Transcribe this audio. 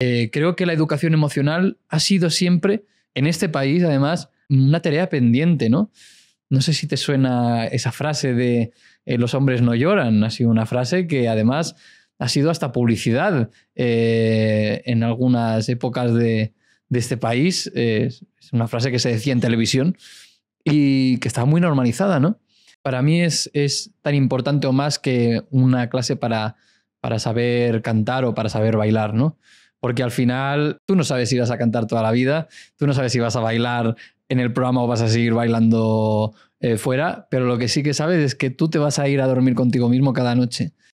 Eh, creo que la educación emocional ha sido siempre, en este país además, una tarea pendiente, ¿no? No sé si te suena esa frase de eh, los hombres no lloran, ha sido una frase que además ha sido hasta publicidad eh, en algunas épocas de, este país, es una frase que se decía en televisión y que estaba muy normalizada, ¿no? Para mí es, es tan importante o más que una clase para, para saber cantar o para saber bailar, ¿no? porque al final tú no sabes si vas a cantar toda la vida, tú no sabes si vas a bailar en el programa o vas a seguir bailando eh, fuera, pero lo que sí que sabes es que tú te vas a ir a dormir contigo mismo cada noche.